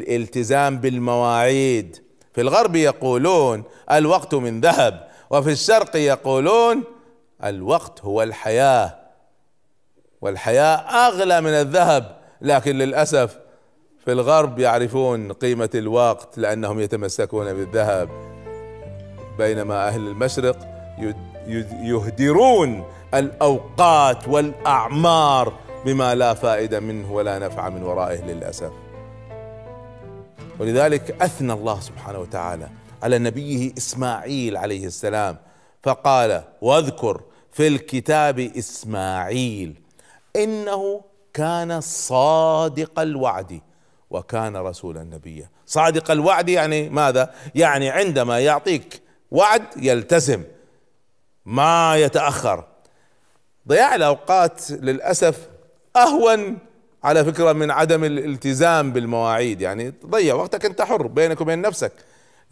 الالتزام بالمواعيد في الغرب يقولون الوقت من ذهب وفي الشرق يقولون الوقت هو الحياه والحياه اغلى من الذهب لكن للاسف في الغرب يعرفون قيمه الوقت لانهم يتمسكون بالذهب بينما اهل المشرق يهدرون الاوقات والاعمار بما لا فائده منه ولا نفع من ورائه للاسف ولذلك أثنى الله سبحانه وتعالى على نبيه إسماعيل عليه السلام فقال واذكر في الكتاب إسماعيل إنه كان صادق الوعد وكان رسولا نبيا صادق الوعد يعني ماذا يعني عندما يعطيك وعد يلتزم ما يتأخر ضياع الأوقات للأسف أهون على فكرة من عدم الالتزام بالمواعيد يعني ضيع وقتك أنت حر بينك وبين نفسك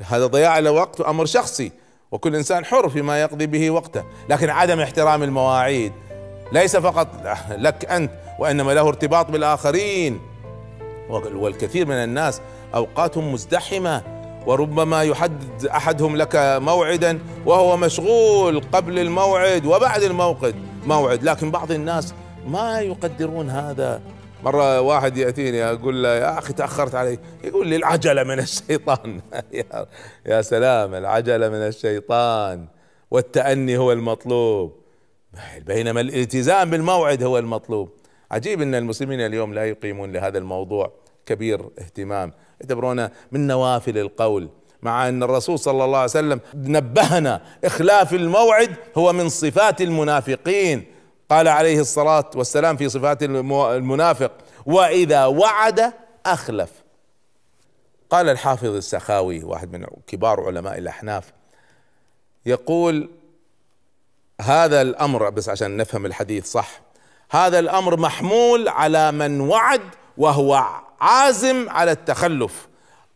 هذا ضياع الوقت أمر شخصي وكل إنسان حر فيما يقضي به وقته لكن عدم احترام المواعيد ليس فقط لك أنت وإنما له ارتباط بالآخرين والكثير من الناس أوقاتهم مزدحمة وربما يحدد أحدهم لك موعدا وهو مشغول قبل الموعد وبعد الموعد موعد لكن بعض الناس ما يقدرون هذا مرة واحد يأتيني أقول له يا أخي تأخرت علي يقول لي العجلة من الشيطان يا سلام العجلة من الشيطان والتأني هو المطلوب بينما الالتزام بالموعد هو المطلوب عجيب أن المسلمين اليوم لا يقيمون لهذا الموضوع كبير اهتمام يعتبرونه من نوافل القول مع أن الرسول صلى الله عليه وسلم نبهنا إخلاف الموعد هو من صفات المنافقين قال عليه الصلاة والسلام في صفات المنافق وإذا وعد أخلف قال الحافظ السخاوي واحد من كبار علماء الأحناف يقول هذا الأمر بس عشان نفهم الحديث صح هذا الأمر محمول على من وعد وهو عازم على التخلف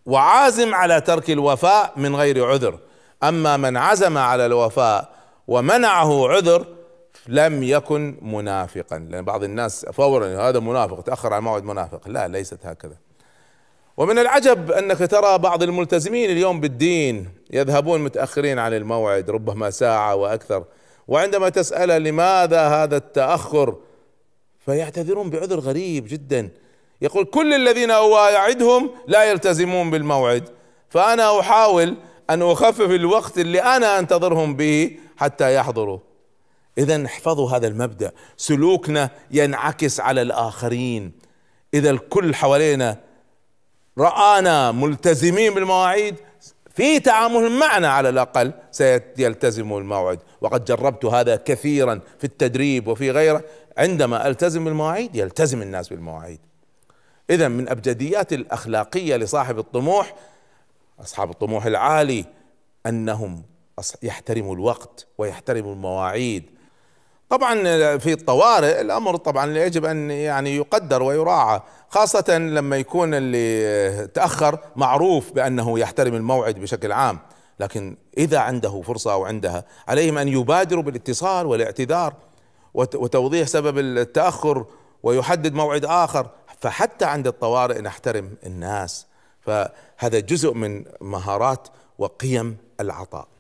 وعازم على ترك الوفاء من غير عذر أما من عزم على الوفاء ومنعه عذر لم يكن منافقا لأن بعض الناس فورا هذا منافق تأخر عن موعد منافق لا ليست هكذا ومن العجب أنك ترى بعض الملتزمين اليوم بالدين يذهبون متأخرين عن الموعد ربما ساعة وأكثر وعندما تسأله لماذا هذا التأخر فيعتذرون بعذر غريب جدا يقول كل الذين أواعدهم لا يلتزمون بالموعد فأنا أحاول أن أخفف الوقت اللي أنا أنتظرهم به حتى يحضروا اذا احفظوا هذا المبدا سلوكنا ينعكس على الاخرين اذا الكل حوالينا رانا ملتزمين بالمواعيد في تعامل معنا على الاقل سيلتزم الموعد وقد جربت هذا كثيرا في التدريب وفي غيره عندما التزم بالمواعيد يلتزم الناس بالمواعيد اذا من ابجديات الاخلاقيه لصاحب الطموح اصحاب الطموح العالي انهم يحترموا الوقت ويحترموا المواعيد طبعا في الطوارئ الامر طبعا يجب ان يعني يقدر ويراعى خاصه لما يكون اللي تاخر معروف بانه يحترم الموعد بشكل عام لكن اذا عنده فرصه او عندها عليهم ان يبادروا بالاتصال والاعتذار وتوضيح سبب التاخر ويحدد موعد اخر فحتى عند الطوارئ نحترم الناس فهذا جزء من مهارات وقيم العطاء